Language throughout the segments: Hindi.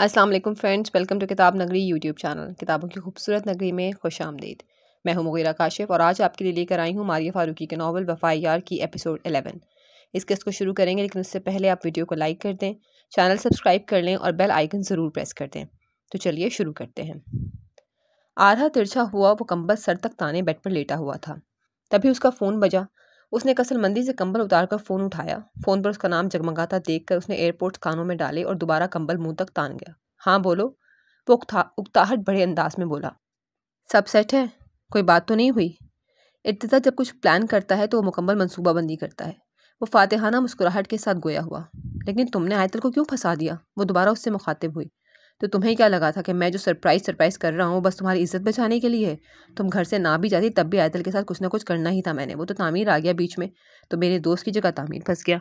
अस्सलाम वालेकुम फ्रेंड्स वेलकम टू किताब नगरी यूट्यूब चैनल किताबों की खूबसूरत नगरी में खुश आमदीद मैं हूं मुगैरा काशिफ और आज आपके लिए लेकर आई हूं मारिया फारूकी के नावल वफाई यार की एपिसोड 11 इस किस्त को शुरू करेंगे लेकिन उससे पहले आप वीडियो को लाइक कर दें चैनल सब्सक्राइब कर लें और बेल आइकन ज़रूर प्रेस कर दें तो चलिए शुरू करते हैं आधा तिरछा हुआ वो कम्बल सर तक ताने बेड पर लेटा हुआ था तभी उसका फ़ोन बजा उसने मंदी से कंबल उतारकर फ़ोन उठाया फ़ोन पर उसका नाम जगमगाता देखकर उसने एयरपोर्ट कानों में डाले और दोबारा कंबल मुंह तक तान गया हाँ बोलो वो उकता उकताहट बड़े अंदाज में बोला सब सेट है कोई बात तो नहीं हुई इब्तदा जब कुछ प्लान करता है तो वो मुकम्मल मनसूबाबंदी करता है वो फातेहाना मुस्कुराहट के साथ गोया हुआ लेकिन तुमने आयतल को क्यों फंसा दिया वो दोबारा उससे मुखातिब हुई तो तुम्हें क्या लगा था कि मैं जो सरप्राइज़ सरप्राइज़ कर रहा हूँ बस तुम्हारी इज्जत बचाने के लिए तुम घर से ना भी जाती तब भी आयतल के साथ कुछ ना कुछ करना ही था मैंने वो तो तामीर आ गया बीच में तो मेरे दोस्त की जगह तामीर फंस गया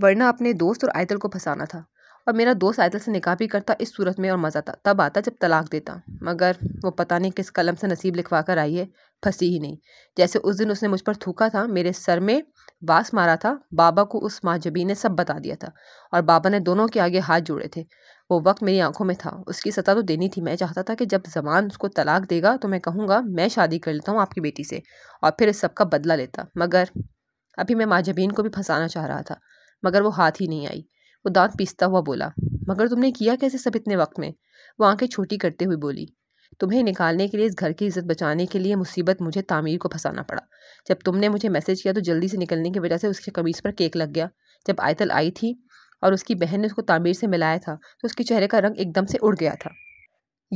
वरना अपने दोस्त और आयतल को फंसाना था और मेरा दोस्त आयतल से निकाह भी करता इस सूरत में और मज़ा आता तब आता जब तलाक देता मगर वो पता नहीं किस कलम से नसीब लिखवा कर आई है फंसी ही नहीं जैसे उस दिन उसने मुझ पर थूका था मेरे सर में वास मारा था बाबा को उस माजबी ने सब बता दिया था और बाबा ने दोनों के आगे हाथ जोड़े थे वो वक्त मेरी आंखों में था उसकी सजा तो देनी थी मैं चाहता था कि जब जमान उसको तलाक देगा तो मैं कहूँगा मैं शादी कर लेता हूँ आपकी बेटी से और फिर इस सब का बदला लेता मगर अभी मैं माजबीन को भी फंसाना चाह रहा था मगर वो हाथ ही नहीं आई वो दांत पीसता हुआ बोला मगर तुमने किया कैसे सब इतने वक्त में वो आंखें छोटी करते हुए बोली तुम्हें निकालने के लिए इस घर की इज्जत बचाने के लिए मुसीबत मुझे तामीर को फंसाना पड़ा जब तुमने मुझे मैसेज किया तो जल्दी से निकलने की वजह से उसके कमीज़ पर केक लग गया जब आयतल आई थी और उसकी बहन ने उसको तामीर से मिलाया था तो उसके चेहरे का रंग एकदम से उड़ गया था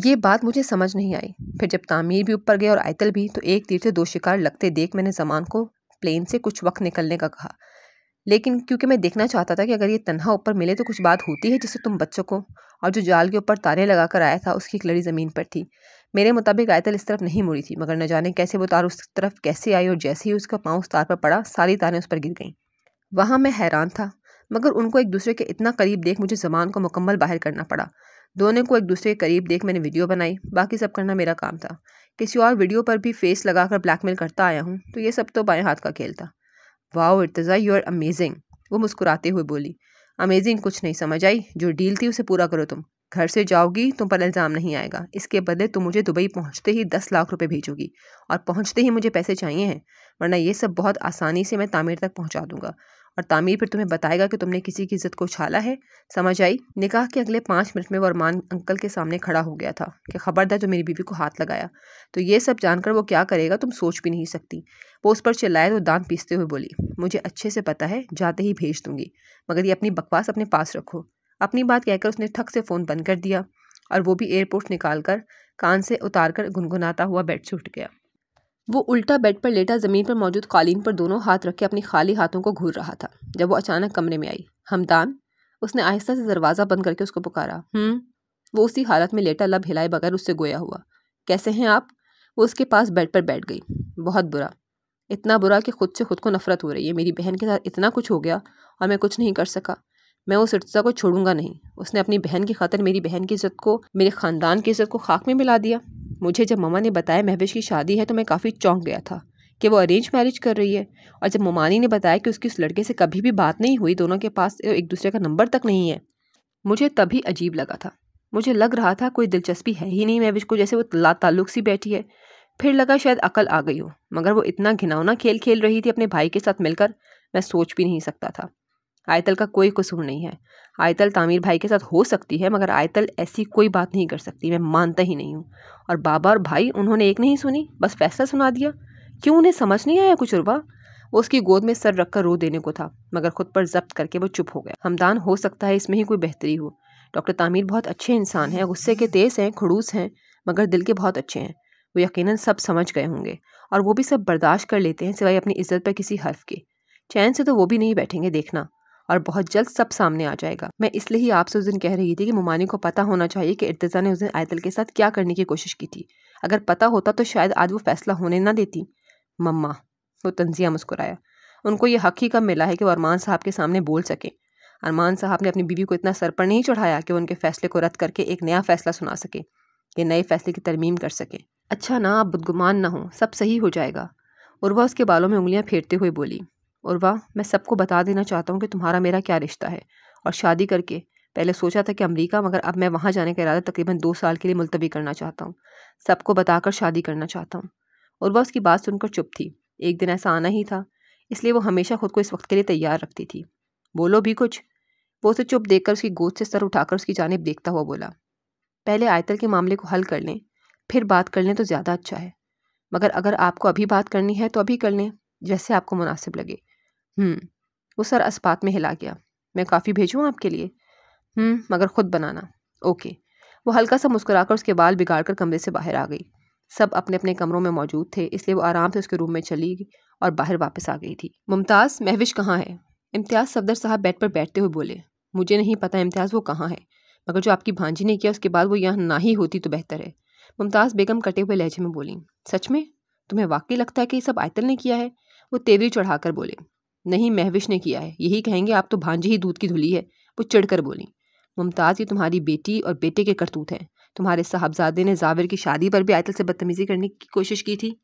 ये बात मुझे समझ नहीं आई फिर जब तामीर भी ऊपर गया और आयतल भी तो एक तीर से दो शिकार लगते देख मैंने जमान को प्लेन से कुछ वक्त निकलने का कहा लेकिन क्योंकि मैं देखना चाहता था कि अगर ये तनहा ऊपर मिले तो कुछ बात होती है जिससे तुम बच्चों को और जो जाल के ऊपर तारे लगा कर आया था उसकी एक लड़ी ज़मीन पर थी मेरे मुताबिक आयतल इस तरफ नहीं मुड़ी थी मगर न जाने कैसे वो तार उस तरफ कैसे आई और जैसे ही उसका पाँव उस तार पर पड़ा सारी तारें उस पर गिर गईं वहाँ मैं हैरान था मगर उनको एक दूसरे के इतना करीब देख मुझे जमान को मुकम्मल बाहर करना पड़ा दोनों को एक दूसरे के करीब देख मैंने वीडियो बनाई बाकी सब करना मेरा काम था किसी और वीडियो पर भी फेस लगाकर ब्लैकमेल करता आया हूँ तो ये सब तो बाएँ हाथ का खेल था वाह इर्तज़ा यू आर अमेजिंग वो मुस्कुराते हुए बोली अमेजिंग कुछ नहीं समझ आई जो डील थी उसे पूरा करो तुम घर से जाओगी तुम पर इल्ज़ाम नहीं आएगा इसके बदले तुम मुझे दुबई पहुंचते ही दस लाख रुपये भेजोगी और पहुंचते ही मुझे पैसे चाहिए हैं वरना ये सब बहुत आसानी से मैं तामीर तक पहुंचा दूंगा और तामीर फिर तुम्हें बताएगा कि तुमने किसी की इज्जत को उछाला है समझ आई निकाह के अगले पाँच मिनट में वो अरमान अंकल के सामने खड़ा हो गया था कि खबरदार जो मेरी बीवी को हाथ लगाया तो ये सब जानकर वो क्या करेगा तुम सोच भी नहीं सकती वो उस पर चिल्लाए तो दांत पीसते हुए बोली मुझे अच्छे से पता है जाते ही भेज दूंगी मगर ये अपनी बकवास अपने पास रखो अपनी बात कहकर उसने ठक से फ़ोन बंद कर दिया और वो भी एयरपोर्ट निकाल कर कान से उतार कर गुनगुनाता हुआ बेड से उठ गया वो उल्टा बेड पर लेटा ज़मीन पर मौजूद कालीन पर दोनों हाथ रख के अपने खाली हाथों को घूर रहा था जब वो अचानक कमरे में आई हमदान उसने आहिस्ता से दरवाज़ा बंद करके उसको पुकारा हम्म वो उसी हालत में लेटा लब हिलाए बगैर उससे गोया हुआ कैसे हैं आप वो उसके पास बेड पर बैठ गई बहुत बुरा इतना बुरा कि खुद से खुद को नफरत हो रही है मेरी बहन के साथ इतना कुछ हो गया और मैं कुछ नहीं कर सका मैं उस इर्जा को छोड़ूंगा नहीं उसने अपनी बहन की खातर मेरी बहन की इज्जत को मेरे ख़ानदान की इज्जत को खाक में मिला दिया मुझे जब ममा ने बताया महवेश की शादी है तो मैं काफ़ी चौंक गया था कि वो अरेंज मैरिज कर रही है और जब ममानी ने बताया कि उसकी उस लड़के से कभी भी बात नहीं हुई दोनों के पास एक दूसरे का नंबर तक नहीं है मुझे तभी अजीब लगा था मुझे लग रहा था कोई दिलचस्पी है ही नहीं महवेश को जैसे वो ला ताल्लुक सी बैठी है फिर लगा शायद अकल आ गई हो मगर वो इतना घिनौना खेल खेल रही थी अपने भाई के साथ मिलकर मैं सोच भी नहीं सकता था आयतल का कोई कसूर नहीं है आयतल तामिर भाई के साथ हो सकती है मगर आयतल ऐसी कोई बात नहीं कर सकती मैं मानता ही नहीं हूँ और बाबा और भाई उन्होंने एक नहीं सुनी बस फैसला सुना दिया क्यों उन्हें समझ नहीं आया कुछ रुबा वो उसकी गोद में सर रखकर रो देने को था मगर खुद पर जब्त करके वो चुप हो गया हमदान हो सकता है इसमें ही कोई बेहतरी हो डॉक्टर तामिर बहुत अच्छे इंसान हैं गुस्से के तेज़ हैं खड़ूस हैं मगर दिल के बहुत अच्छे हैं वो यकीनन सब समझ गए होंगे और वो भी सब बर्दाश्त कर लेते हैं सिवाय अपनी इज्जत पर किसी हर्फ के चैन से तो वो भी नहीं बैठेंगे देखना और बहुत जल्द सब सामने आ जाएगा मैं इसलिए ही आपसे उस दिन कह रही थी कि मुमानी को पता होना चाहिए कि इर्तज़ा ने उस दिन आयतल के साथ क्या करने की कोशिश की थी अगर पता होता तो शायद आज वो फैसला होने ना देती मम्मा वो तंजिया मुस्कुराया उनको ये हक ही कब मिला है कि वो अरमान साहब के सामने बोल सकें अरमान साहब ने अपनी बीवी को इतना सर पर नहीं चढ़ाया कि उनके फैसले को रद्द करके एक नया फैसला सुना सके ये नए फैसले की तरमीम कर सके अच्छा ना आप बुदगुमान ना हो सब सही हो जाएगा उर्वा उसके बालों में उंगलियां फेरते हुए बोली और वाह मैं सबको बता देना चाहता हूँ कि तुम्हारा मेरा क्या रिश्ता है और शादी करके पहले सोचा था कि अमेरिका मगर अब मैं वहाँ जाने का इरादा तकरीबन दो साल के लिए मुलतवी करना चाहता हूँ सबको बताकर शादी करना चाहता हूँ और वह उसकी बात सुनकर चुप थी एक दिन ऐसा आना ही था इसलिए वो हमेशा खुद को इस वक्त के लिए तैयार रखती थी बोलो भी कुछ वो उसे चुप देखकर उसकी गोद से सर उठाकर उसकी जानब देखता हुआ बोला पहले आयतल के मामले को हल कर लें फिर बात कर लें तो ज़्यादा अच्छा है मगर अगर आपको अभी बात करनी है तो अभी कर लें जैसे आपको मुनासिब लगे हम्म, वो सर अस्पात में हिला गया मैं काफ़ी भेजूँ आपके लिए हम्म, मगर ख़ुद बनाना ओके वो हल्का सा मुस्कुराकर उसके बाल बिगाड़ कर कमरे से बाहर आ गई सब अपने अपने कमरों में मौजूद थे इसलिए वो आराम से उसके रूम में चली गई और बाहर वापस आ गई थी मुमताज़ महविश कहाँ है इम्तियाज़ सफदर साहब बेड पर बैठते हुए बोले मुझे नहीं पता इम्तियाज़ वो कहाँ है मगर जो आपकी भांजी ने किया उसके बाद वो यहाँ ना ही होती तो बेहतर है मुमताज़ बेगम कटे हुए लहजे में बोली सच में तुम्हें वाकई लगता है कि ये सब आयतल ने किया है वो तेवरी चढ़ाकर बोले नहीं महविश ने किया है यही कहेंगे आप तो भांजे ही दूध की धुली है वो चिढ़कर बोली मुमताज़ ये तुम्हारी बेटी और बेटे के करतूत हैं तुम्हारे साहबजादे ने जाविर की शादी पर भी आयतल से बदतमीज़ी करने की कोशिश की थी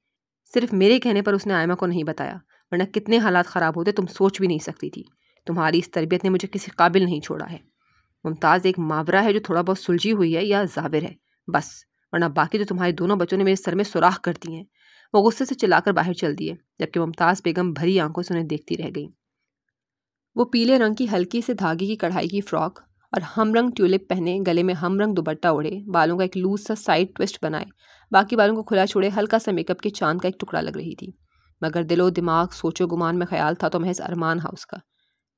सिर्फ मेरे कहने पर उसने आयमा को नहीं बताया वरना कितने हालात ख़राब होते तुम सोच भी नहीं सकती थी तुम्हारी इस तरबियत ने मुझे किसी काबिल नहीं छोड़ा है मुमताज़ एक मावरा है जो थोड़ा बहुत सुलझी हुई है या जाविर है बस वरना बाकी तो तुम्हारे दोनों बच्चों ने मेरे सर में सुराख कर दी हैं वो गुस्से से चिल्लाकर बाहर चल दिए जबकि मुमताज़ बेगम भरी आंखों से उन्हें देखती रह गई वो पीले रंग की हल्की से धागे की कढ़ाई की फ़्रॉक और हम रंग ट्यूलिप पहने गले में हम रंग दुपट्टा ओढ़े बालों का एक लूज सा साइड ट्विस्ट बनाए बाकी बालों को खुला छोड़े हल्का सा मेकअप के चांद का एक टुकड़ा लग रही थी मगर दिलो दिमाग सोचो गुमान में ख्याल था तो महज अरमान हाउस का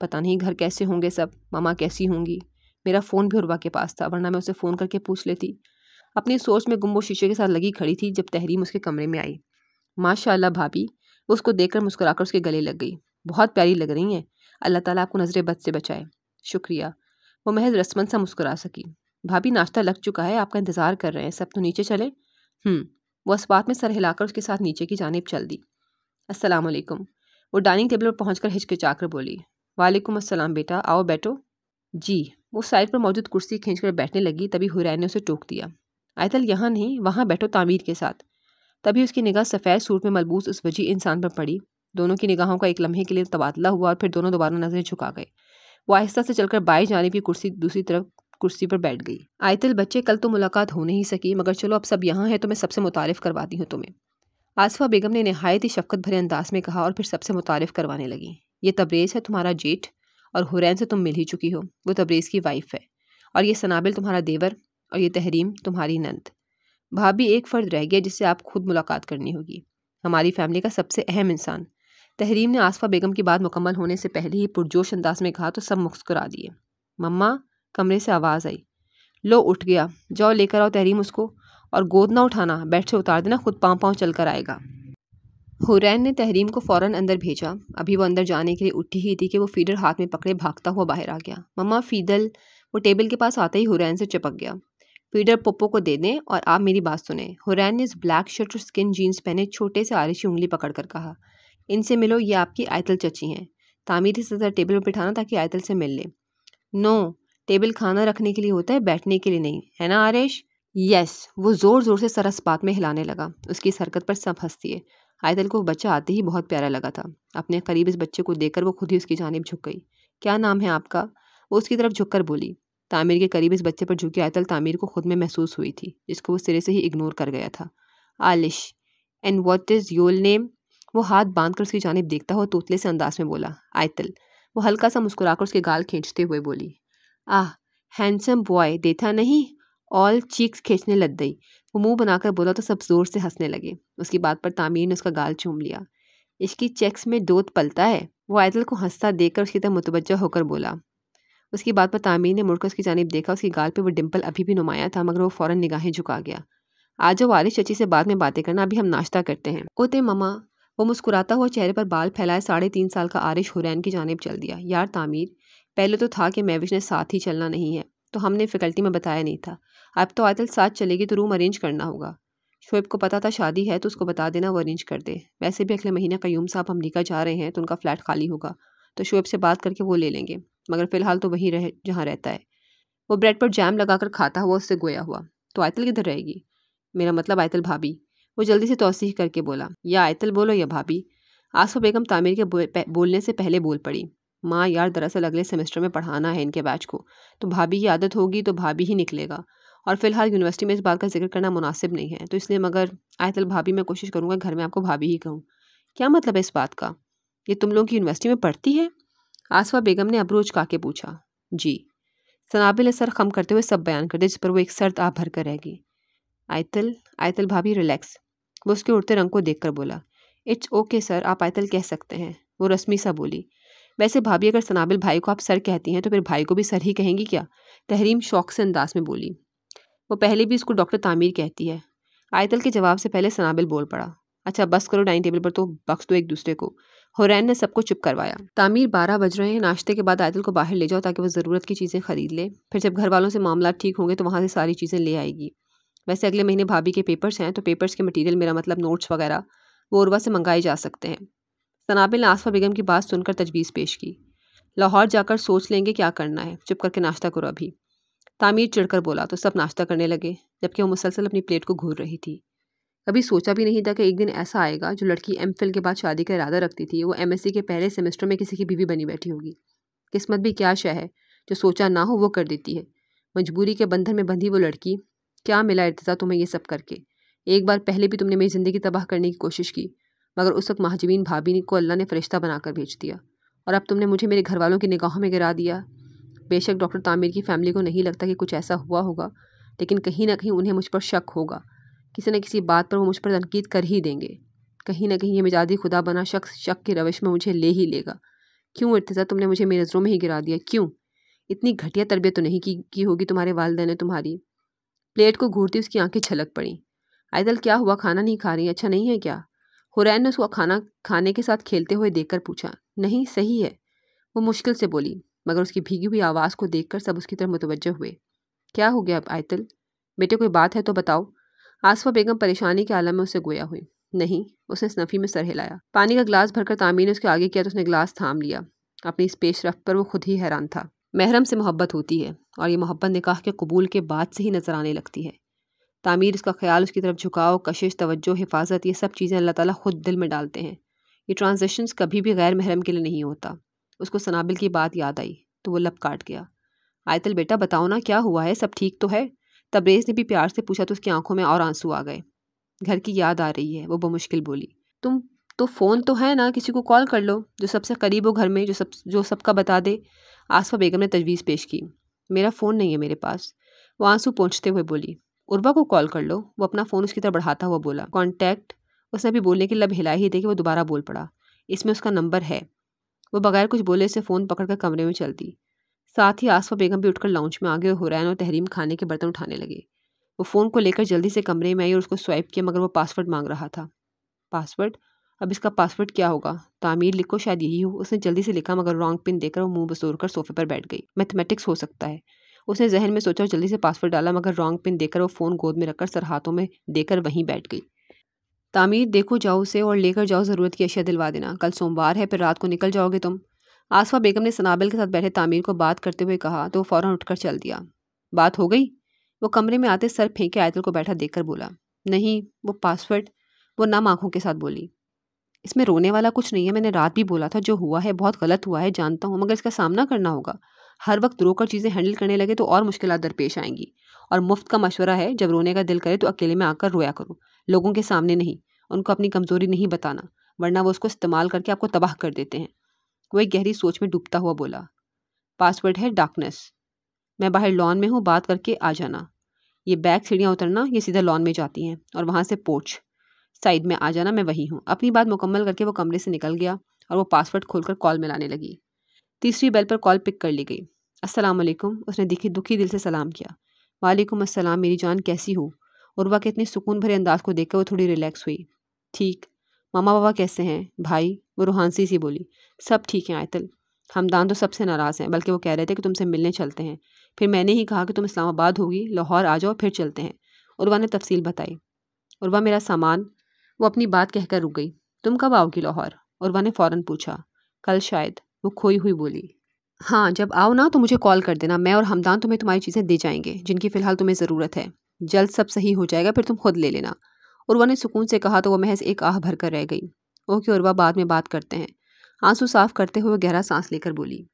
पता नहीं घर कैसे होंगे सब मामा कैसी होंगी मेरा फ़ोन भी उर्वा के पास था वरना मैं उसे फ़ोन करके पूछ लेती अपनी सोच में गुम्बो शीशे के साथ लगी खड़ी थी जब तहरीम उसके कमरे में आई माशाल्लाह भाभी उसको देखकर मुस्कुराकर उसके गले लग गई बहुत प्यारी लग रही हैं अल्लाह ताला आपको नज़र बद से बचाए शुक्रिया वो महज रस्मन सा मुस्कुरा सकी भाभी नाश्ता लग चुका है आपका इंतज़ार कर रहे हैं सब तो नीचे चले हम्म, वो इस्पात में सर हिलाकर उसके साथ नीचे की जानब चल दी असलकम वो डाइनिंग टेबल पर पहुँच कर हिचकिचाकर बोली वालेकुम असलम बेटा आओ बैठो जी वो साइड पर मौजूद कुर्सी खींच कर बैठने लगी तभी हुरैन ने उसे टोक दिया आयतल यहाँ नहीं वहाँ बैठो तामीर के साथ तभी उसकी निगाह सफ़ेद सूट में मलबूस उस वजी इंसान पर पड़ी दोनों की निगाहों का एक लम्हे के लिए तबादला हुआ और फिर दोनों दोबारा नजरें झुका गए वो आहिस्ता से चलकर बाई जाने की कुर्सी दूसरी तरफ कुर्सी पर बैठ गई आयतल बच्चे कल तो मुलाकात हो नहीं सकी मगर चलो अब सब यहाँ है तो मैं सबसे मुतारफ़ करवाती हूँ तुम्हें आसफा बेगम ने नहायत ही शफकत भरे अंदाज में कहा और फिर सबसे मुतारफ़ करवाने लगी ये तब्रेज़ है तुम्हारा जेठ और हुरैन से तुम मिल ही चुकी हो वो तब्रेज़ की वाइफ है और ये सनाबिल तुम्हारा देवर और ये तहरीम तुम्हारी नंद भाभी एक फ़र्द रह गया जिससे आप खुद मुलाकात करनी होगी हमारी फैमिली का सबसे अहम इंसान तहरीम ने आसफ़ा बेगम की बात मुकम्मल होने से पहले ही पुरजोश अंदाज में कहा तो सब मुस्करा दिए मम्मा कमरे से आवाज़ आई लो उठ गया जाओ लेकर आओ तहरीम उसको और गोद ना उठाना बैठ से उतार देना खुद पाँव पाँव चल कर आएगा हुरैन ने तहरीम को फ़ौरन अंदर भेजा अभी वो अंदर जाने के लिए उठी ही थी कि वो फीडर हाथ में पकड़े भागता हुआ बाहर आ गया मम्मा फीदल वो टेबल के पास आते ही हुरैन से चिपक गया फीडर पोपो को दे दें और आप मेरी बात सुने हुरैन ने इस ब्लैक शर्ट और स्किन जीन्स पहने छोटे से आरिशी उंगली पकड़ कर कहा इनसे मिलो ये आपकी आयतल चची हैं तामीर ही तरह टेबल पर बिठाना ताकि आयतल से मिल ले नो टेबल खाना रखने के लिए होता है बैठने के लिए नहीं है ना आरिश यस वो ज़ोर ज़ोर से सरस पात में हिलाने लगा उसकी सरकत हरकत पर सब हंस दिए आयतल को बच्चा आते ही बहुत प्यारा लगा था अपने करीब इस बच्चे को देखकर वो खुद ही उसकी जानब झुक गई क्या नाम है आपका वो उसकी तरफ झुककर बोली तामिर के करीब इस बच्चे पर झुकी आयतल तामिर को खुद में महसूस हुई थी जिसको वो सिरे से ही इग्नोर कर गया था Alish and what is your name वो हाथ बांध कर उसकी जानब देखता हुआ तोतले से अंदाज में बोला आयतल वो हल्का सा मुस्कुराकर उसके गाल खींचते हुए बोली आह हैंडसम बॉय देता नहीं ऑल चीक्स खींचने लग गई वो मुंह बनाकर बोला तो सब जोर से हंसने लगे उसकी बात पर तामीर ने उसका गाल चूम लिया इसकी चेक्स में दोत पलता है वो आयतल को हंसता देखकर उसकी तरह मुतवजा होकर बोला उसकी बात पर तामीर ने मुड़कर उसकी जानब देखा उसकी गाल पर वो डिम्पल अभी भी नुमाया था मगर वो फ़ौर निगाहें झुका गया आज वो वारिश चची से बाद में बातें करना अभी हम नाश्ता करते हैं ओते ममा वो मुस्कुराता हुआ चेहरे पर बाल फैलाए साढ़े तीन साल का आरिश हुरैन की जानब चल दिया यार तामीर पहले तो था कि मैविश ने साथ ही चलना नहीं है तो हमने फैकल्टी में बताया नहीं था अब तो आयतल साथ चलेगी तो रूम अरेंज करना होगा शोएब को पता था शादी है तो उसको बता देना वो अरेंज कर दे वैसे भी अगले महीने कयूम साहब अमरीका जा रहे हैं तो उनका फ़्लैट खाली होगा तो शोएब से बात करके वो ले लेंगे मगर फ़िलहाल तो वहीं रह जहाँ रहता है वो ब्रेड पर जैम लगाकर खाता हुआ उससे गोया हुआ तो आयतल किधर रहेगी मेरा मतलब आयतल भाभी वो जल्दी से तोसीह करके बोला या आयतल बोलो या भाभी आसफा बेगम तामिर के बोलने से पहले बोल पड़ी माँ यार दरअसल अगले सेमेस्टर में पढ़ाना है इनके बैच को तो भाभी की आदत होगी तो भाभी ही निकलेगा और फिलहाल यूनिवर्सिटी में इस बात का जिक्र करना मुनासिब नहीं है तो इसलिए मगर आयतल भाभी मैं कोशिश करूँगा घर में आपको भाभी ही कहूँ क्या मतलब है इस बात का ये तुम लोग की यूनिवर्सिटी में पढ़ती है आसवा बेगम ने अबरूज का के पूछा जी सनाबिल सर खम करते हुए सब बयान कर दिया जिस पर वो एक सर्द आप भर कर रह गई आयतल आयतल भाभी रिलैक्स वो उसके उड़ते रंग को कर बोला इट्स ओके सर आप आयतल कह सकते हैं वो रस्मी सा बोली वैसे भाभी अगर सनाबिल भाई को आप सर कहती हैं तो फिर भाई को भी सर ही कहेंगी क्या तहरीम शौक से अंदाज में बोली वो पहले भी उसको डॉक्टर तामीर कहती है आयतल के जवाब से पहले सनाबिल बोल पड़ा अच्छा बस करो डाइनिंग टेबल पर तो बख्श दो एक दूसरे को हुरैन ने सबको चुप करवाया तामीर बारह बज रहे हैं नाश्ते के बाद आयतल को बाहर ले जाओ ताकि वो ज़रूरत की चीज़ें खरीद ले फिर जब घर वालों से मामला ठीक होंगे तो वहाँ से सारी चीज़ें ले आएगी वैसे अगले महीने भाभी के पेपर्स हैं तो पेपर्स के मटीरियल मेरा मतलब नोट्स वगैरह वो उर्वा से मंगाए जा सकते हैं सनाबिल ने आसफा बेगम की बात सुनकर तजवीज़ पेश की लाहौर जाकर सोच लेंगे क्या करना है चुप करके नाश्ता करो अभी तामीर चिड़कर बोला तो सब नाश्ता करने लगे जबकि वो मुसलसल अपनी प्लेट को घूर रही थी कभी सोचा भी नहीं था कि एक दिन ऐसा आएगा जो लड़की एम के बाद शादी का इरादा रखती थी वो एम के पहले सेमेस्टर में किसी की बीवी बनी बैठी होगी किस्मत भी क्या शह है जो सोचा ना हो वो कर देती है मजबूरी के बंधन में बंधी वो लड़की क्या मिला इर्तज़ा तुम्हें ये सब करके एक बार पहले भी तुमने मेरी ज़िंदगी तबाह करने की कोशिश की मगर उस वक्त महाजबीन भाभी को अल्लाह ने फरिश्ता बनाकर भेज दिया और अब तुमने मुझे मेरे घर वालों की निगाहों में गिरा दिया बेशक डॉक्टर तामिर की फैमिली को नहीं लगता कि कुछ ऐसा हुआ होगा लेकिन कहीं ना कहीं उन्हें मुझ पर शक होगा किसी न किसी बात पर वो मुझ पर तनकीद कर ही देंगे कहीं ना कहीं ये मिजाजी खुदा बना शख्स शक की रविश में मुझे ले ही लेगा क्यों इर्तज़ा तुमने मुझे मेरी नज़रों में ही गिरा दिया क्यों इतनी घटिया तरबियत तो नहीं की, की होगी तुम्हारे वालदे ने तुम्हारी प्लेट को घूरती उसकी आंखें छलक पड़ी आयदल क्या हुआ खाना नहीं खा रही अच्छा नहीं है क्या हुरैन ने उसका खाना खाने के साथ खेलते हुए देखकर पूछा नहीं सही है वो मुश्किल से बोली मगर उसकी भीगी हुई आवाज़ को देखकर सब उसकी तरफ मुतवजह हुए क्या हो गया अब आयतल बेटे कोई बात है तो बताओ आसफा बेगम परेशानी के आलम में उसे गोया हुई नहीं उसने स्नफी में सर हिलाया पानी का गिलास भरकर तामीर ने उसके आगे किया तो उसने गिलास थाम लिया अपनी इस पेश रफ्त पर वो खुद ही हैरान था महरम से मोहब्बत होती है और ये मोहब्बत निकाह के कबूल के बाद से ही नज़र आने लगती है तामीर इसका ख्याल उसकी तरफ झुकाव कशिश तवज्जो हिफाजत ये सब चीज़ें अल्लाह ताला खुद दिल में डालते हैं ये ट्रांजेक्शन कभी भी गैर महरम के लिए नहीं होता उसको सनाबिल की बात याद आई तो वो लप काट गया आयतल बेटा बताओ ना क्या हुआ है सब ठीक तो है तब्रेज़ ने भी प्यार से पूछा तो उसकी आंखों में और आंसू आ गए घर की याद आ रही है वो बमुश्किल बोली तुम तो फ़ोन तो है ना किसी को कॉल कर लो जो सबसे करीब हो घर में जो सब जो सबका बता दे आसफा बेगम ने तजवीज़ पेश की मेरा फ़ोन नहीं है मेरे पास वो आंसू पहुँचते हुए बोली उर्वा को कॉल कर लो वो अपना फ़ोन उसकी तरफ बढ़ाता हुआ बोला कॉन्टैक्ट उसने अभी बोलने के लब हिला ही देखे कि वो दोबारा बोल पड़ा इसमें उसका नंबर है वो बगैर कुछ बोले से फ़ोन पकड़ कर कमरे में चल दी साथ ही आसफा बेगम भी उठकर लाउंज में आगे हुरैन और तहरीम खाने के बर्तन उठाने लगे वो फ़ोन को लेकर जल्दी से कमरे में आई और उसको स्वाइप किया मगर वो पासवर्ड मांग रहा था पासवर्ड अब इसका पासवर्ड क्या होगा तामीर लिखो शायद यही हो उसने जल्दी से लिखा मगर रॉन्ग पिन देकर वो मुंह बसोर कर सोफे पर बैठ गई मैथमेटिक्स हो सकता है उसने जहन में सोचा और जल्दी से पासवर्ड डाला मगर रॉन्ग पिन देकर वो फ़ोन गोद में रखकर सर हाथों में देकर वहीं बैठ गई तामीर देखो जाओ उसे और लेकर जाओ ज़रूरत की अशिया दिलवा देना कल सोमवार है फिर रात को निकल जाओगे तुम आसफा बेगम ने सनाबिल के साथ बैठे तामीर को बात करते हुए कहा तो वो उठ उठकर चल दिया बात हो गई वो कमरे में आते सर फेंके आयतल को बैठा देखकर बोला नहीं वो पासवर्ड वो नम आँखों के साथ बोली इसमें रोने वाला कुछ नहीं है मैंने रात भी बोला था जो हुआ है बहुत गलत हुआ है जानता हूँ मगर इसका सामना करना होगा हर वक्त रोकर चीज़ें हैंडल करने लगे तो और मुश्किल दरपेश आएंगी और मुफ्त का मशवरा है जब रोने का दिल करे तो अकेले में आकर रोया करो लोगों के सामने नहीं उनको अपनी कमज़ोरी नहीं बताना वरना वो उसको इस्तेमाल करके आपको तबाह कर देते हैं वह एक गहरी सोच में डूबता हुआ बोला पासवर्ड है डार्कनेस मैं बाहर लॉन में हूँ बात करके आ जाना ये बैक सीढ़ियाँ उतरना ये सीधा लॉन में जाती हैं और वहाँ से पोर्च साइड में आ जाना मैं वही हूँ अपनी बात मुकम्मल करके वो कमरे से निकल गया और वो पासवर्ड खोलकर कॉल मिलाने लगी तीसरी बेल पर कॉल पिक कर ली गई असलम उसने दिखी दुखी दिल से सलाम किया वालेकुम असलम मेरी जान कैसी हो उर्वा के इतने सुकून भरे अंदाज को देखकर वो थोड़ी रिलैक्स हुई ठीक मामा बाबा कैसे हैं भाई वो रूहानसी सी बोली सब ठीक है आयतल हमदान तो सबसे नाराज़ हैं बल्कि वो कह रहे थे कि तुमसे मिलने चलते हैं फिर मैंने ही कहा कि तुम इस्लामाबाद होगी लाहौर आ जाओ फिर चलते हैं उर्वा ने तफसील बताई उर्वा मेरा सामान वो अपनी बात कहकर रुक गई तुम कब आओगी लाहौर उर्वा ने फ़ौरन पूछा कल शायद वो खोई हुई बोली हाँ जब आओ ना तो मुझे कॉल कर देना मैं और हमदान तुम्हें तुम्हारी चीज़ें दे जाएंगे जिनकी फ़िलहाल तुम्हें ज़रूरत है जल्द सब सही हो जाएगा फिर तुम खुद ले लेना उर्वा ने सुकून से कहा तो वह महज एक आह भर कर रह गई ओके और बाद में बात करते हैं आंसू साफ करते हुए गहरा सांस लेकर बोली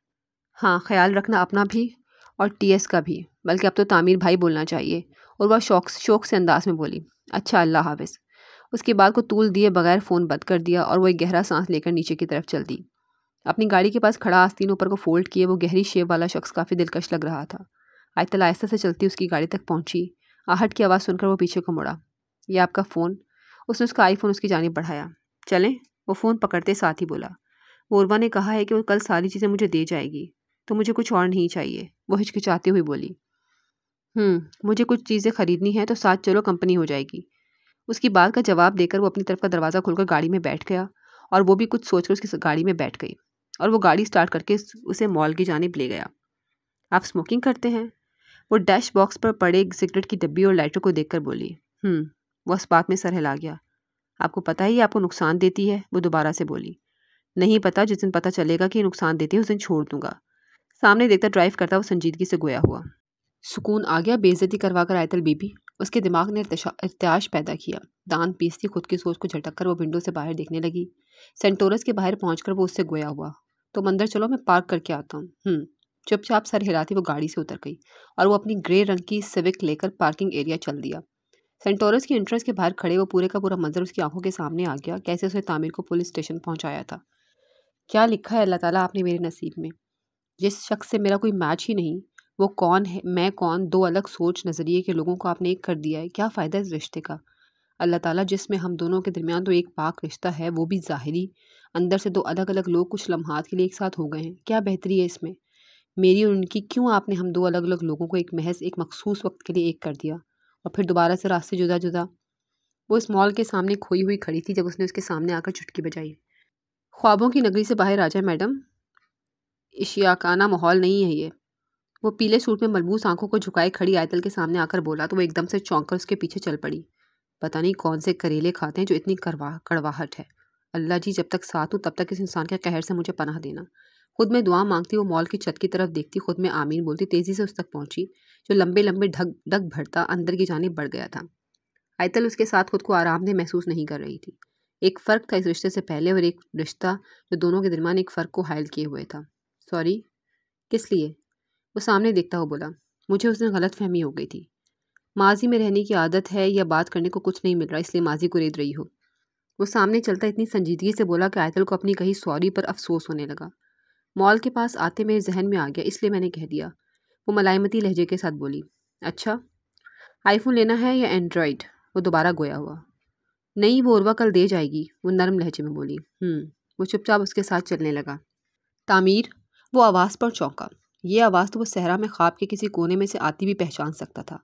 हाँ ख्याल रखना अपना भी और टीएस का भी बल्कि अब तो तामीर भाई बोलना चाहिए और वह शौक शौक से अंदाज में बोली अच्छा अल्लाह हाफिज उसके बाद को तूल दिए बगैर फ़ोन बंद कर दिया और वह एक गहरा सांस लेकर नीचे की तरफ चल दी अपनी गाड़ी के पास खड़ा आस्तीन ऊपर को फोल्ड किए वो गहरी शेप वाला शख्स काफ़ी दिलकश लग रहा था आयतल आहिस्ता से चलती उसकी गाड़ी तक पहुँची आहट की आवाज़ सुनकर वो पीछे को मुड़ा यह आपका फ़ोन उसने उसका आईफोन उसकी जानी बढ़ाया चलें वो फ़ोन पकड़ते साथ ही बोला वोरवा ने कहा है कि वो कल सारी चीज़ें मुझे दे जाएगी तो मुझे कुछ और नहीं चाहिए वो हिचकिचाती हुई बोली हम्म, मुझे कुछ चीज़ें खरीदनी हैं तो साथ चलो कंपनी हो जाएगी उसकी बात का जवाब देकर वो अपनी तरफ का दरवाज़ा खोलकर गाड़ी में बैठ गया और वो भी कुछ सोचकर उसकी गाड़ी में बैठ गई और वो गाड़ी स्टार्ट करके उसे मॉल की जानेब ले गया आप स्मोकिंग करते हैं वो डैश बॉक्स पर पड़े सिगरेट की डब्बी और लाइटर को देखकर बोली हम्म, वो इस बात में सर हिला गया आपको पता ही आपको नुकसान देती है वो दोबारा से बोली नहीं पता जिस दिन पता चलेगा कि नुकसान देती है उस दिन छोड़ दूंगा सामने देखता ड्राइव करता वो संजीदगी से गोया हुआ सुकून आ गया बेजती करवा कर आयतल बीबी उसके दिमाग ने इर्त्याश पैदा किया दान पीसती खुद की सोच को झटक कर वो विंडो से बाहर देखने लगी सेंटोरस के बाहर पहुँच वो उससे गोया हुआ तो मंदिर चलो मैं पार्क करके आता हूँ हम्म। चुपचाप सर हिलाती वो गाड़ी से उतर गई और वो अपनी ग्रे रंग की सिविक लेकर पार्किंग एरिया चल दिया सेंटोरस के एंट्रेंस के बाहर खड़े वो पूरे का पूरा मंजर उसकी आंखों के सामने आ गया कैसे उसने तामिर को पुलिस स्टेशन पहुंचाया था क्या लिखा है अल्लाह ताला आपने मेरे नसीब में जिस शख्स से मेरा कोई मैच ही नहीं वो कौन है मैं कौन दो अलग सोच नज़रिए के लोगों को आपने एक कर दिया है क्या फ़ायदा इस रिश्ते का अल्लाह ताला जिसमें हम दोनों के दरमियान तो एक पाक रिश्ता है वो भी ज़ाहरी अंदर से दो अलग अलग लोग कुछ लम्हात के लिए एक साथ हो गए हैं क्या बेहतरी है इसमें मेरी और उनकी क्यों आपने हम दो अलग अलग लोगों को एक महज एक मखसूस वक्त के लिए एक कर दिया और फिर दोबारा से रास्ते जुदा जुदा वो इस मॉल के सामने खोई हुई खड़ी थी जब उसने उसके सामने आकर चुटकी बजाई ख्वाबों की नगरी से बाहर आ जाए मैडम इशियाकाना माहौल नहीं है ये वो पीले सूट में मलबूस आंखों को झुकाए खड़ी आयतल के सामने आकर बोला तो वो एकदम से चौंक कर उसके पीछे चल पड़ी पता नहीं कौन से करेले खाते हैं जो इतनी करवा कड़वाहट है अल्लाह जी जब तक साथ हूँ तब तक इस इंसान के कहर से मुझे पनाह देना खुद में दुआ मांगती वो मॉल की छत की तरफ देखती खुद में आमीन बोलती तेज़ी से उस तक पहुंची जो लंबे लंबे ढक ढक भरता अंदर की जाने बढ़ गया था आयतल उसके साथ खुद को आरामदेह महसूस नहीं कर रही थी एक फ़र्क था इस रिश्ते से पहले और एक रिश्ता जो दोनों के दरमियान एक फ़र्क को हायल किए हुए था सॉरी किस लिए वो सामने देखता हुआ बोला मुझे उसने गलत फहमी हो गई थी माजी में रहने की आदत है या बात करने को कुछ नहीं मिल रहा इसलिए माजी को रेद रही हो वो सामने चलता इतनी संजीदगी से बोला कि आयतल को अपनी कही सॉरी पर अफसोस होने लगा मॉल के पास आते मेरे जहन में आ गया इसलिए मैंने कह दिया वो मलाइमती लहजे के साथ बोली अच्छा आईफोन लेना है या एंड्रॉयड वो दोबारा गोया हुआ नहीं वो उर्वा कल दे जाएगी वो नरम लहजे में बोली हम्म, वो चुपचाप उसके साथ चलने लगा तामीर वो आवाज़ पर चौंका ये आवाज़ तो वो सहरा में ख्वाब के किसी कोने में से आती भी पहचान सकता था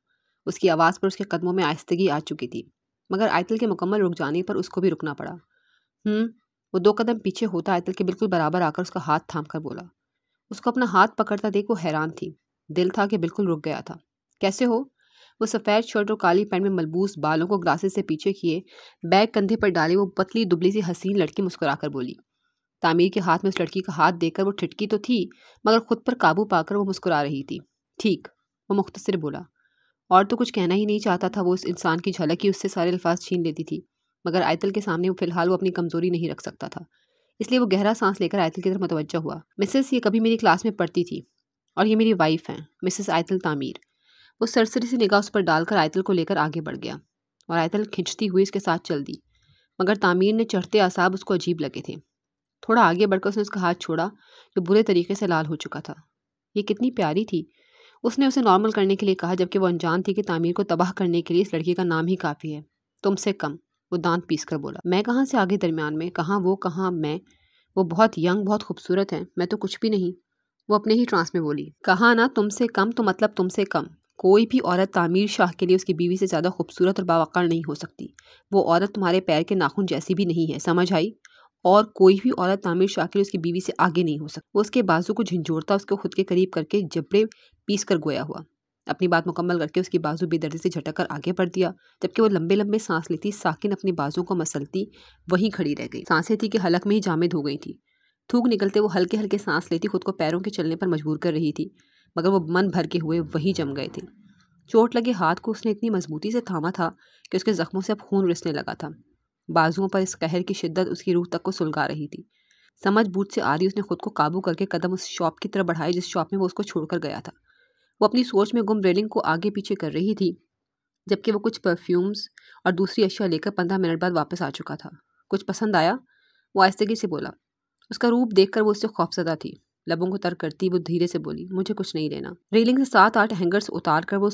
उसकी आवाज़ पर उसके कदमों में आहिस्तगी आ चुकी थी मगर आयतल के मुकम्मल रुक जाने पर उसको भी रुकना पड़ा हम्म, वो दो कदम पीछे होता आयतल के बिल्कुल बराबर आकर उसका हाथ थाम कर बोला उसको अपना हाथ पकड़ता देख वो हैरान थी दिल था कि बिल्कुल रुक गया था कैसे हो वो सफ़ेद शर्ट और काली पैंट में मलबूस बालों को ग्लासेस से पीछे किए बैग कंधे पर डाले वो पतली दुबली सी हसीन लड़की मुस्कुरा कर बोली तामीर के हाथ में उस लड़की का हाथ देकर वो ठिटकी तो थी मगर खुद पर काबू पाकर वो मुस्कुरा रही थी ठीक वो मुख्तसर बोला और तो कुछ कहना ही नहीं चाहता था वो उस इंसान की झलक ही उससे सारे अल्फाज छीन लेती थी मगर आयतल के सामने फ़िलहाल वो अपनी कमज़ोरी नहीं रख सकता था इसलिए वो गहरा सांस लेकर आयतल की तरफ मतवजह हुआ मिसेस ये कभी मेरी क्लास में पढ़ती थी और ये मेरी वाइफ हैं मिसेस आयतल तामीर वो सरसरी सी निगाह उस पर डालकर आयतल को लेकर आगे बढ़ गया और आयतल खिंचती हुई इसके साथ चल दी मगर तामीर ने चढ़ते आसाब उसको अजीब लगे थे थोड़ा आगे बढ़कर उसने उसका हाथ छोड़ा जो बुरे तरीके से लाल हो चुका था ये कितनी प्यारी थी उसने उसे नॉर्मल करने के लिए कहा जबकि वो अनजान थी कि तामीर को तबाह करने के लिए इस लड़की का नाम ही काफ़ी है तुमसे कम वो दांत पीस कर बोला मैं कहाँ से आगे दरमियान में कहाँ वो कहाँ मैं वो बहुत यंग बहुत खूबसूरत हैं मैं तो कुछ भी नहीं वो अपने ही ट्रांस में बोली कहा ना तुमसे कम तो मतलब तुमसे कम कोई भी औरत तामीर शाह के लिए उसकी बीवी से ज़्यादा खूबसूरत और बावकार नहीं हो सकती वो औरत तुम्हारे पैर के नाखून जैसी भी नहीं है समझ आई और कोई भी औरत तामीर शाह के लिए उसकी बीवी से आगे नहीं हो सकती वो उसके बाजू को झंझोड़ता उसको खुद के करीब करके जबड़े पीस कर गोया हुआ अपनी बात मुकम्मल करके उसकी बाजू बेदर्दी से झटक कर आगे बढ़ दिया जबकि वो लंबे लंबे सांस लेती साकिन अपनी बाजू को मसलती वहीं खड़ी रह गई सांसें थी कि हलक में ही जामद हो गई थी थूक निकलते वो हल्के हल्के सांस लेती खुद को पैरों के चलने पर मजबूर कर रही थी मगर वो मन भर के हुए वहीं जम गए थे चोट लगे हाथ को उसने इतनी मजबूती से थामा था कि उसके जख्मों से अब खून रिसने लगा था बाजुओं पर इस कहर की शिद्दत उसकी रूह तक को सुलगा रही थी समझ बूझ से आ रही उसने खुद को काबू करके कदम उस शॉप की तरफ बढ़ाए जिस शॉप में वो उसको छोड़कर गया था वो अपनी सोच में गुम रेलिंग को आगे पीछे कर रही थी जबकि वो कुछ परफ्यूम्स और दूसरी अशिया लेकर पंद्रह मिनट बाद वापस आ चुका था कुछ पसंद आया वो आहिस्तगी से बोला उसका रूप देख वो उससे खौफजदा थी लबों को तर करती वो धीरे से बोली मुझे कुछ नहीं लेना रेलिंग से सात आठ हैंगर्स उतार कर वो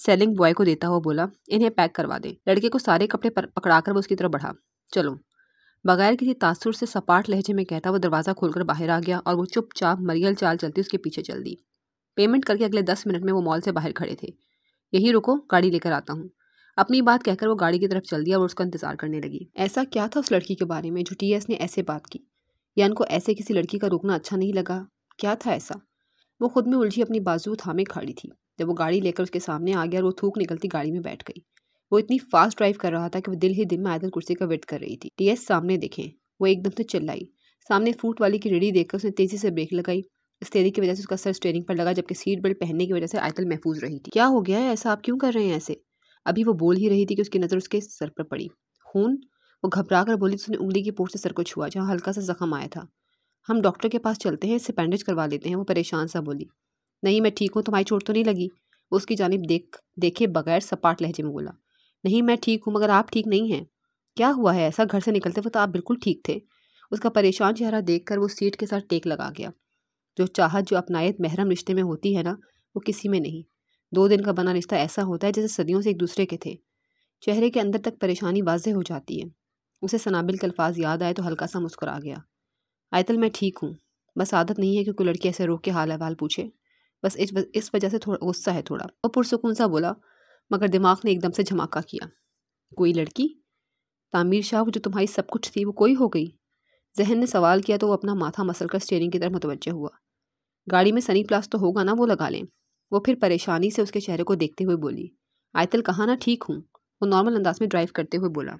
सेलिंग बॉय को देता हुआ बोला इन्हें पैक करवा दें लड़के को सारे कपड़े पकड़ा कर वो उसकी तरफ बढ़ा चलो बगैर किसी तासुर से सपाट लहजे में कहता वो दरवाज़ा खोलकर बाहर आ गया और वो चुपचाप मरियल चाल चलती उसके पीछे चल दी पेमेंट करके अगले दस मिनट में वो मॉल से बाहर खड़े थे यही रुको गाड़ी लेकर आता हूँ अपनी बात कहकर वो गाड़ी की तरफ चल दिया और उसका इंतजार करने लगी ऐसा क्या था उस लड़की के बारे में जो टी एस ने ऐसे बात की या उनको ऐसे किसी लड़की का रुकना अच्छा नहीं लगा क्या था ऐसा वो खुद में उलझी अपनी बाजू थामे खड़ी थी जब वो गाड़ी लेकर उसके सामने आ गया और वो थूक निकलती गाड़ी में बैठ गई वो इतनी फास्ट ड्राइव कर रहा था कि वो दिल ही दिल में आयतल कुर्सी का वेट कर रही थी टी एस सामने देखें वो एकदम से चिल्लाई सामने फूट वाली की रेडी देखकर उसने तेज़ी से ब्रेक लगाई इस तेरी की वजह से उसका सर स्टेयरिंग पर लगा जबकि सीट बेल्ट पहनने की वजह से आयतल महफूज रही थी क्या हो गया है ऐसा आप क्यों कर रहे हैं ऐसे अभी वो बोल ही रही थी कि उसकी नज़र उसके सर पर पड़ी खून वो घबरा कर बोली तो उसने उंगली की पोट से सर को छुआ जहाँ हल्का सा जख्म आया था हम डॉक्टर के पास चलते हैं इससे बैंडेज करवा लेते हैं वो परेशान सा बोली नहीं मैं ठीक हूँ तुम्हारी चोट तो नहीं लगी वो उसकी जानब देख देखे बगैर सपाट लहजे में बोला नहीं मैं ठीक हूँ मगर आप ठीक नहीं हैं क्या हुआ है ऐसा घर से निकलते वक्त आप बिल्कुल ठीक थे उसका परेशान चेहरा देख कर वो सीट के साथ टेक लगा गया जो चाहत जो अपनायत महरम रिश्ते में होती है ना वो किसी में नहीं दो दिन का बना रिश्ता ऐसा होता है जैसे सदियों से एक दूसरे के थे चेहरे के अंदर तक परेशानी वाजह हो जाती है उसे सनाबिल के अल्फाज याद आए तो हल्का सा मुस्कुरा गया आयतल मैं ठीक हूँ बस आदत नहीं है कि कोई लड़की ऐसे रोक के हाल अहवाल पूछे बस इस, इस वजह से थोड़ा गुस्सा है थोड़ा और पुरसकून सा बोला मगर दिमाग ने एकदम से झमाका किया कोई लड़की तामीर शाह जो तुम्हारी सब कुछ थी वो कोई हो गई जहन ने सवाल किया तो वो अपना माथा मसल कर स्टेयरिंग की तरफ मुतवजह हुआ गाड़ी में सनी प्लास तो होगा ना वो लगा लें वो फिर परेशानी से उसके चेहरे को देखते हुए बोली आयतल कहा ना ठीक हूँ वो नॉर्मल अंदाज में ड्राइव करते हुए बोला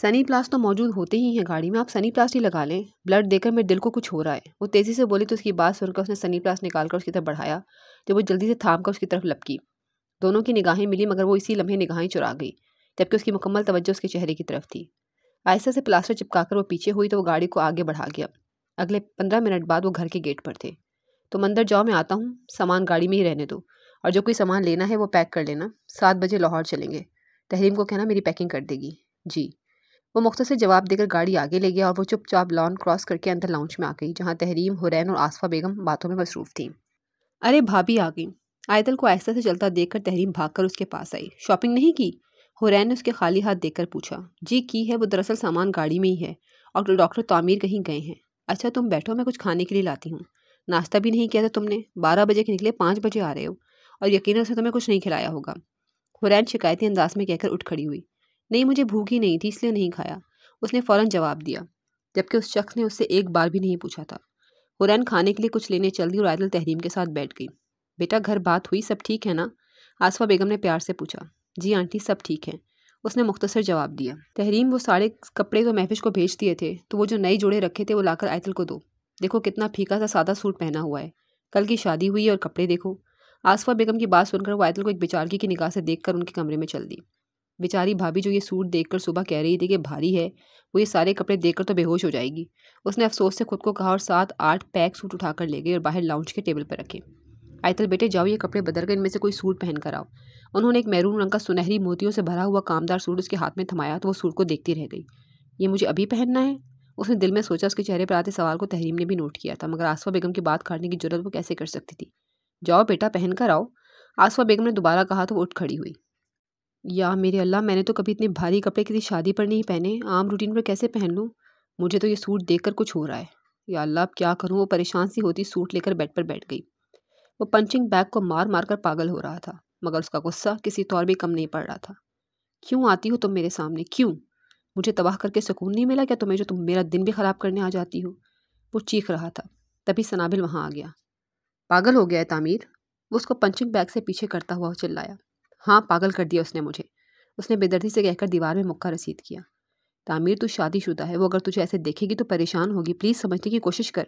सनी प्लास तो मौजूद होते ही हैं गाड़ी में आप सनी प्लास ही लगा लें ब्लड देकर मेरे दिल को कुछ हो रहा है वो तेज़ी से बोली तो उसकी बात सुनकर उसने सनी प्लास निकाल कर उसकी तरफ बढ़ाया जब वो जल्दी से थाम कर उसकी तरफ लपकी दोनों की निगाहें मिली मगर वो इसी लम्हे निगाहें चुरा गई जबकि उसकी मुकम्मल तवज्जो उसके चेहरे की तरफ थी आहिस्ता से प्लास्टर चिपका वो पीछे हुई तो वो गाड़ी को आगे बढ़ा गया अगले पंद्रह मिनट बाद वो घर के गेट पर थे तो मंदिर जाओ मैं आता हूँ सामान गाड़ी में ही रहने दो और जो कोई सामान लेना है वो पैक कर लेना सात बजे लाहौर चलेंगे तहरीम को कहना मेरी पैकिंग कर देगी जी वो मुख्तर से जवाब देकर गाड़ी आगे ले गया और वो चुपचाप लॉन क्रॉस करके अंदर लाउंज में आ गई जहाँ तहरीम हुरैन और आसफा बेगम बातों में मसरूफ़ थी अरे भाभी आ गई आयतल को ऐसा से चलता देखकर तहरीम भागकर उसके पास आई शॉपिंग नहीं की हुरैन ने उसके खाली हाथ देखकर पूछा जी की है वो दरअसल सामान गाड़ी में ही है और डॉक्टर तामीर कहीं गए हैं अच्छा तुम बैठो मैं कुछ खाने के लिए लाती हूँ नाश्ता भी नहीं किया था तुमने बारह बजे के निकले पाँच बजे आ रहे हो और यकीन से तुम्हें कुछ नहीं खिलाया होगा हुरैन शिकायती अंदाज में कहकर उठ खड़ी हुई नहीं मुझे भूख ही नहीं थी इसलिए नहीं खाया उसने फ़ौरन जवाब दिया जबकि उस शख्स ने उससे एक बार भी नहीं पूछा था हुरैन खाने के लिए कुछ लेने चल दी और आयदल तहरीम के साथ बैठ गई बेटा घर बात हुई सब ठीक है ना आसफा बेगम ने प्यार से पूछा जी आंटी सब ठीक है उसने मुख्तसर जवाब दिया तहरीम वो सारे कपड़े तो महफिज को भेज दिए थे तो वो जो नए जोड़े रखे थे वो लाकर आयतल को दो देखो कितना फीका सा सादा सूट पहना हुआ है कल की शादी हुई और कपड़े देखो आसफा बेगम की बात सुनकर वायतल आयतल को एक बेचारगी की निगाह से देखकर उनके कमरे में चल दी बेचारी भाभी जो ये सूट देखकर सुबह कह रही थी कि भारी है वो ये सारे कपड़े देखकर तो बेहोश हो जाएगी उसने अफसोस से खुद को कहा और सात आठ पैक सूट उठाकर ले गई और बाहर लाउंज के टेबल पर रखे आयतल बेटे जाओ ये कपड़े बदल कर इनमें से कोई सूट पहन कर आओ उन्होंने एक मैरून रंग का सुनहरी मोतियों से भरा हुआ कामदार सूट उसके हाथ में थमाया तो वो सूट को देखती रह गई ये मुझे अभी पहनना है उसने दिल में सोचा उसके चेहरे पर आते सवाल को तहरीम ने भी नोट किया था मगर आसफा बेगम की बात काटने की जरूरत वो कैसे कर सकती थी जाओ बेटा पहन कर आओ आसफा बेगम ने दोबारा कहा तो वो उठ खड़ी हुई या मेरे अल्लाह मैंने तो कभी इतने भारी कपड़े किसी शादी पर नहीं पहने आम रूटीन पर कैसे पहन लूँ मुझे तो ये सूट देख कुछ हो रहा है या अल्लाह अब क्या करूँ वो परेशान सी होती सूट लेकर बेड पर बैठ गई वो पंचिंग बैग को मार मार कर पागल हो रहा था मगर उसका गुस्सा किसी तौर भी कम नहीं पड़ रहा था क्यों आती हो तुम मेरे सामने क्यों मुझे तबाह करके सुकून नहीं मिला क्या तुम्हें जो तुम मेरा दिन भी ख़राब करने आ जाती हो वो चीख रहा था तभी सनाबिल वहाँ आ गया पागल हो गया है तामीर वो उसको पंचिंग बैग से पीछे करता हुआ चिल्लाया हाँ पागल कर दिया उसने मुझे उसने बेदर्दी से कहकर दीवार में मुक्का रसीद किया तामीर तू शादीशुदा है वो अगर तुझे ऐसे देखेगी तो परेशान होगी प्लीज़ समझने की कोशिश कर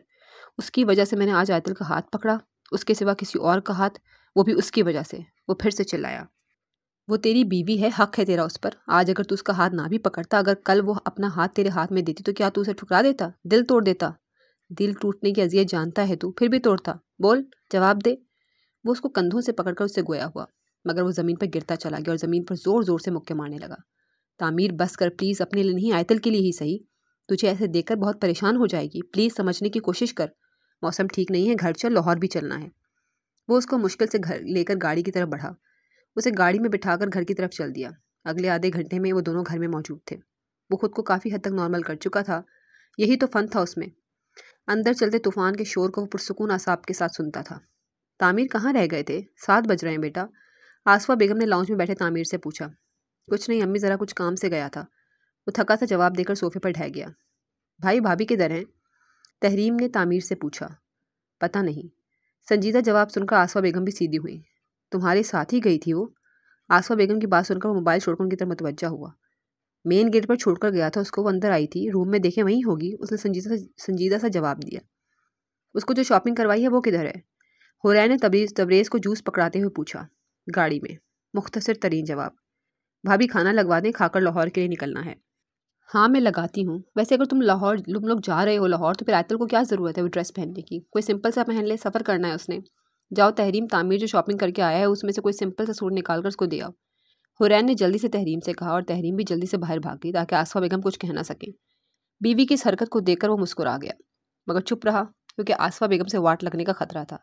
उसकी वजह से मैंने आज आयतल का हाथ पकड़ा उसके सिवा किसी और का हाथ वो भी उसकी वजह से वो फिर से चिल्लाया वो तेरी बीवी है हक है तेरा उस पर आज अगर तू उसका हाथ ना भी पकड़ता अगर कल वो अपना हाथ तेरे हाथ में देती तो क्या तू उसे ठुकरा देता दिल तोड़ देता दिल टूटने की अजियत जानता है तू फिर भी तोड़ता बोल जवाब दे वो उसको कंधों से पकड़कर उससे गोया हुआ मगर वो ज़मीन पर गिरता चला गया और ज़मीन पर ज़ोर ज़ोर से मुक्के मारने लगा तामीर बस कर प्लीज़ अपने लिए नहीं आयतल के लिए ही सही तुझे ऐसे देखकर बहुत परेशान हो जाएगी प्लीज़ समझने की कोशिश कर मौसम ठीक नहीं है घर चल लाहौर भी चलना है वो उसको मुश्किल से घर लेकर गाड़ी की तरफ बढ़ा उसे गाड़ी में बिठाकर घर की तरफ चल दिया अगले आधे घंटे में वो दोनों घर में मौजूद थे वो खुद को काफ़ी हद तक नॉर्मल कर चुका था यही तो फ़न था उसमें अंदर चलते तूफान के शोर को पुरसकून आसाब के साथ सुनता था तामीर कहाँ रह गए थे सात बज रहे हैं बेटा आसवा बेगम ने लाउंज में बैठे तामीर से पूछा कुछ नहीं अम्मी ज़रा कुछ काम से गया था वो थका सा जवाब देकर सोफे पर ढह गया भाई भाभी किधर हैं तहरीम ने तामीर से पूछा पता नहीं संजीदा जवाब सुनकर आसवा बेगम भी सीधी हुई तुम्हारे साथ ही गई थी वो आसफा बेगम की बात सुनकर वो मोबाइल छोड़कर उनकी तरफ मतवजा हुआ मेन गेट पर छोड़कर गया था उसको वो अंदर आई थी रूम में देखे वहीं होगी उसने संजीदा सा संजीदा सा जवाब दिया उसको जो शॉपिंग करवाई है वो किधर है हुरैन ने तबरेज तबरेज़ को जूस पकड़ाते हुए पूछा गाड़ी में मुख्तसर तरीन जवाब भाभी खाना लगवा दें खाकर लाहौर के लिए निकलना है हाँ मैं लगाती हूँ वैसे अगर तुम लाहौर तुम लोग जा रहे हो लाहौर तो फिर आयतल को क्या ज़रूरत है वो ड्रेस पहनने की कोई सिंपल सा पहन ले सफ़र करना है उसने जाओ तहरीम तामीर जो शॉपिंग करके आया है उसमें से कोई सिंपल सा सूट निकाल कर उसको दे आओ हुरैन ने जल्दी से तहरीम से कहा और तहरीम भी जल्दी से बाहर भाग गई ताकि आसफा बेगम कुछ कह ना सकें बीवी की इस हरकत को देखकर वो मुस्कुरा गया मगर चुप रहा क्योंकि आसफा बेगम से वाट लगने का खतरा था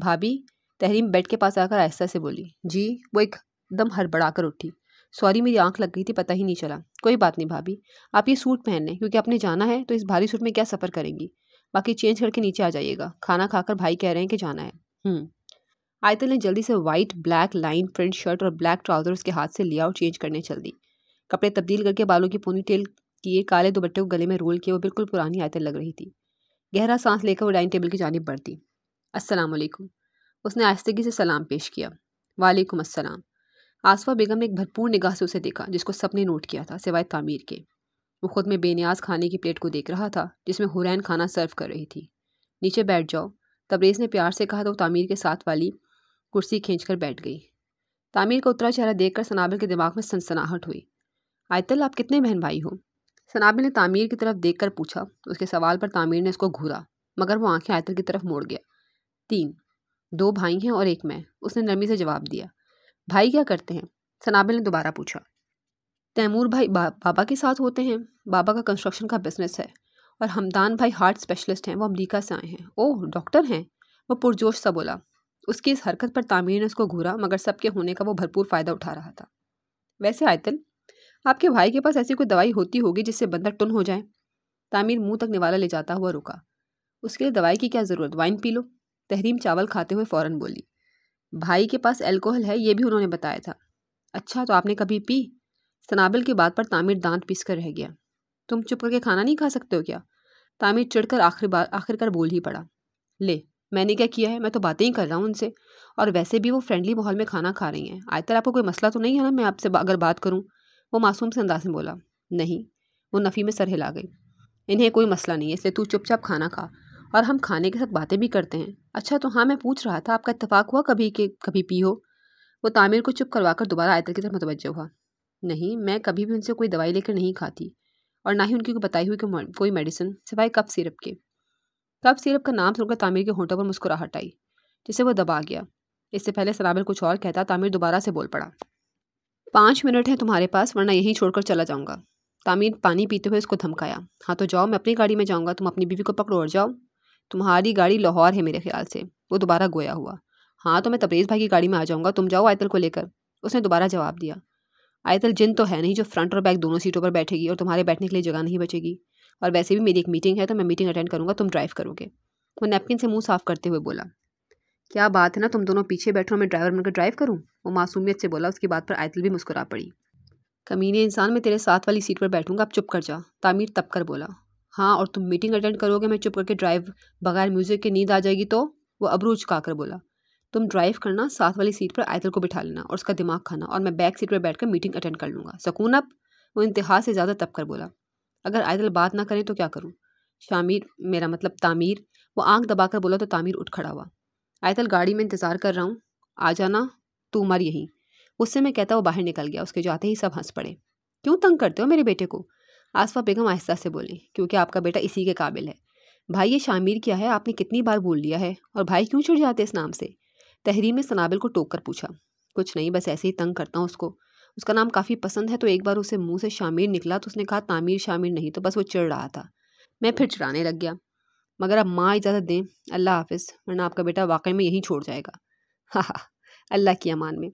भाभी तहरीम बेड के पास आकर आहिस्ता से बोली जी वो एकदम हड़बड़ा कर उठी सॉरी मेरी आंख लग गई थी पता ही नहीं चला कोई बात नहीं भाभी आप ये सूट पहन लें क्योंकि आपने जाना है तो इस भारी सूट में क्या सफ़र करेंगी बाकी चेंज करके नीचे आ जाइएगा खाना खाकर भाई कह रहे हैं कि जाना है हम्म। आयतल ने जल्दी से white black line print shirt और ब्लैक ट्राउज़र उसके हाथ से लिया और चेंज करने चल दी कपड़े तब्दील करके बालों की पोनी टेल किए काले दुपट्टे को गले में रोल किए वो बिल्कुल पुरानी आयतल लग रही थी गहरा सांस लेकर वो डाइनिंग टेबल की जानब बढ़ती अस्सलाम वालेकुम उसने आस्तगी से सलाम पेश किया वालेकुम अस्सलाम आसफा बेगम ने एक भरपूर निगाह से उसे देखा जिसको सबने नोट किया था सिवाय तामीर के वो खुद में बेनियाज खाने की प्लेट को देख रहा था जिसमें हुरैन खाना सर्व कर रही थी नीचे बैठ जाओ तबरेज़ ने प्यार से कहा तो तामीर के साथ वाली कुर्सी खींच कर बैठ गई तामीर का उतरा चेहरा देखकर सनाबिल के दिमाग में सनसनाहट हुई आयतल आप कितने बहन भाई हो सनाबिल ने तामीर की तरफ देख कर पूछा उसके सवाल पर तामीर ने उसको घूरा मगर वो आंखें आयतल की तरफ मोड़ गया तीन दो भाई हैं और एक मैं उसने नरमी से जवाब दिया भाई क्या करते हैं सनाबिल ने दोबारा पूछा तैमूर भाई बा, बाबा के साथ होते हैं बाबा का कंस्ट्रक्शन का बिजनेस है और हमदान भाई हार्ट स्पेशलिस्ट हैं वो अमेरिका से आए हैं ओह डॉक्टर हैं वो पुरजोश सा बोला उसकी इस हरकत पर तामीर ने उसको घूरा मगर सबके होने का वो भरपूर फ़ायदा उठा रहा था वैसे आयतल आपके भाई के पास ऐसी कोई दवाई होती होगी जिससे बंदर टुन हो जाए तामीर मुंह तक निवाला ले जाता हुआ रुका उसके लिए दवाई की क्या ज़रूरत वाइन पी लो तहरीम चावल खाते हुए फ़ौर बोली भाई के पास एल्कोहल है ये भी उन्होंने बताया था अच्छा तो आपने कभी पी सनाबिल की बात पर तामीर दांत पीस कर रह गया तुम चुप करके खाना नहीं खा सकते हो क्या तामिर चिड़कर आखिर बार आखिरकार बोल ही पड़ा ले मैंने क्या किया है मैं तो बातें ही कर रहा हूँ उनसे और वैसे भी वो फ्रेंडली माहौल में खाना खा रही हैं आयतर आपको कोई मसला तो नहीं है ना मैं आपसे अगर बात करूँ वो मासूम से अंदाज में बोला नहीं वो नफ़ी में सर हिला गई इन्हें कोई मसला नहीं है इसलिए तू चुपचाप खाना खा और हम खाने के साथ बातें भी करते हैं अच्छा तो हाँ मैं पूछ रहा था आपका इतफाक़ हुआ कभी कि कभी पी हो वो तामिर को चुप करवा कर दोबारा आयतर की तरफ मतवजह हुआ नहीं मैं कभी भी उनसे कोई दवाई लेकर नहीं खाती और ना ही उनकी को बताई हुई कोई मेडिसिन सिवाय कप सिरप के कप सिरप का नाम सुनकर तामिर के होंठों पर मुस्कुराहट आई जिसे वो दबा गया इससे पहले सनाबिल कुछ और कहता तामिर दोबारा से बोल पड़ा पाँच मिनट हैं तुम्हारे पास वरना यहीं छोड़कर चला जाऊँगा तामिर पानी पीते हुए उसको धमकाया हाँ तो जाओ मैं अपनी गाड़ी में जाऊँगा तुम अपनी बीवी को पकड़ो और जाओ तुम्हारी गाड़ी लाहौर है मेरे ख्याल से वो दोबारा गोया हुआ हाँ तो मैं तबरेज़ भाई की गाड़ी में आ जाऊँगा तुम जाओ आयतल को लेकर उसने दोबारा जवाब दिया आयतल जिन तो है नहीं जो फ्रंट और बैक दोनों सीटों पर बैठेगी और तुम्हारे बैठने के लिए जगह नहीं बचेगी और वैसे भी मेरी एक मीटिंग है तो मैं मीटिंग अटेंड करूँगा तुम ड्राइव करोगे वो नैपकिन से मुंह साफ करते हुए बोला क्या बात है ना तुम दोनों पीछे बैठो मैं ड्राइवर बनकर ड्राइव करूँ वो मासूमियत से बोला उसकी बात पर आयतल भी मुस्कुरा पड़ी कमीने इंसान मैं तेरे साथ वाली सीट पर बैठूंगा आप चुप कर जा तामीर तब कर बोला हाँ और तुम मीटिंग अटेंड करोगे मैं चुप करके ड्राइव बगैर म्यूज़िक के नींद आ जाएगी तो वो अबरूच का कर बोला तुम ड्राइव करना साथ वाली सीट पर आयतल को बिठा लेना और उसका दिमाग खाना और मैं बैक सीट पर बैठकर मीटिंग अटेंड कर लूँगा सकून अब वो इंतहा से ज़्यादा तब कर बोला अगर आयतल बात ना करें तो क्या करूँ शामिर मेरा मतलब तामीर वो आँख दबाकर बोला तो तामीर उठ खड़ा हुआ आयतल गाड़ी में इंतज़ार कर रहा हूँ आ जाना तू मर यहीं उससे मैं कहता वो बाहर निकल गया उसके जाते ही सब हंस पड़े क्यों तंग करते हो मेरे बेटे को आसफा बेगम आहिस्ता से बोली क्योंकि आपका बेटा इसी के काबिल है भाई ये शामिर क्या है आपने कितनी बार बोल लिया है और भाई क्यों छिड़ जाते इस नाम से तहरी में सनाबिल को टोक कर पूछा कुछ नहीं बस ऐसे ही तंग करता हूँ उसको उसका नाम काफ़ी पसंद है तो एक बार उसे मुंह से शामिर निकला तो उसने कहा तामीर शामिर नहीं तो बस वो चिड़ रहा था मैं फिर चिड़ाने लग गया मगर अब माँ इजाज़त दें अल्लाह हाफिज़ वरना आपका बेटा वाकई में यहीं छोड़ जाएगा हाँ अल्लाह की अमान में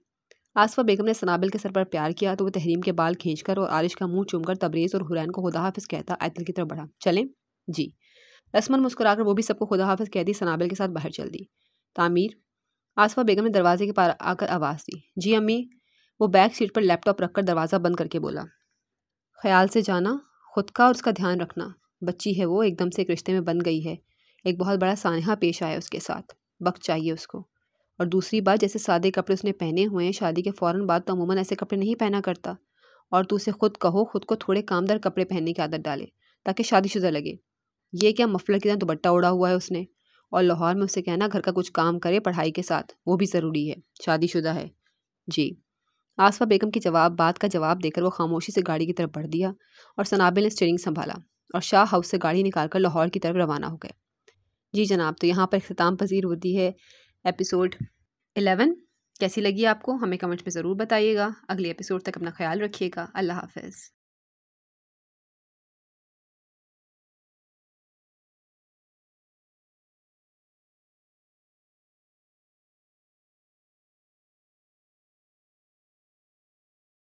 आसफा बेगम ने सनाबिल के सर पर प्यार किया तो वो तहरीम के बाल खींचकर और आरिश का मुंह चूमकर तबरेज़ और हुरैन को खुदा हाफिज़ कहता आयतल की तरफ बढ़ा चलें जी रस्मन मुस्कुराकर वो भी सबको खुदा हाफिज़ कह दी सनाबिल के साथ बाहर चल दी तामीर आसफा बेगम ने दरवाजे के पार आकर आवाज़ दी जी अम्मी वो बैक सीट पर लैपटॉप रखकर दरवाज़ा बंद करके बोला ख्याल से जाना खुद का और उसका ध्यान रखना बच्ची है वो एकदम से एक रिश्ते में बन गई है एक बहुत बड़ा सानहा पेश आया उसके साथ वक्त चाहिए उसको और दूसरी बात जैसे सादे कपड़े उसने पहने हुए हैं शादी के फ़ौरन बाद तो अमूमन ऐसे कपड़े नहीं पहना करता और तू उसे खुद कहो खुद को थोड़े कामदार कपड़े पहनने की आदत डाले ताकि शादीशुदा लगे ये क्या मफलर की तरह दुबट्टा उड़ा हुआ है उसने और लाहौर में उसे कहना घर का कुछ काम करे पढ़ाई के साथ वो भी ज़रूरी है शादीशुदा है जी आसफा बेगम की जवाब बात का जवाब देकर वो खामोशी से गाड़ी की तरफ बढ़ दिया और सनाबिल ने स्टेयरिंग संभाला और शाह हाउस से गाड़ी निकाल कर लाहौर की तरफ रवाना हो गए जी जनाब तो यहाँ पर अख्ताम पजीर होती है एपिसोड एलेवन कैसी लगी आपको हमें कमेंट में ज़रूर बताइएगा अगले एपिसोड तक अपना ख्याल रखिएगा अल्लाह हाफिज़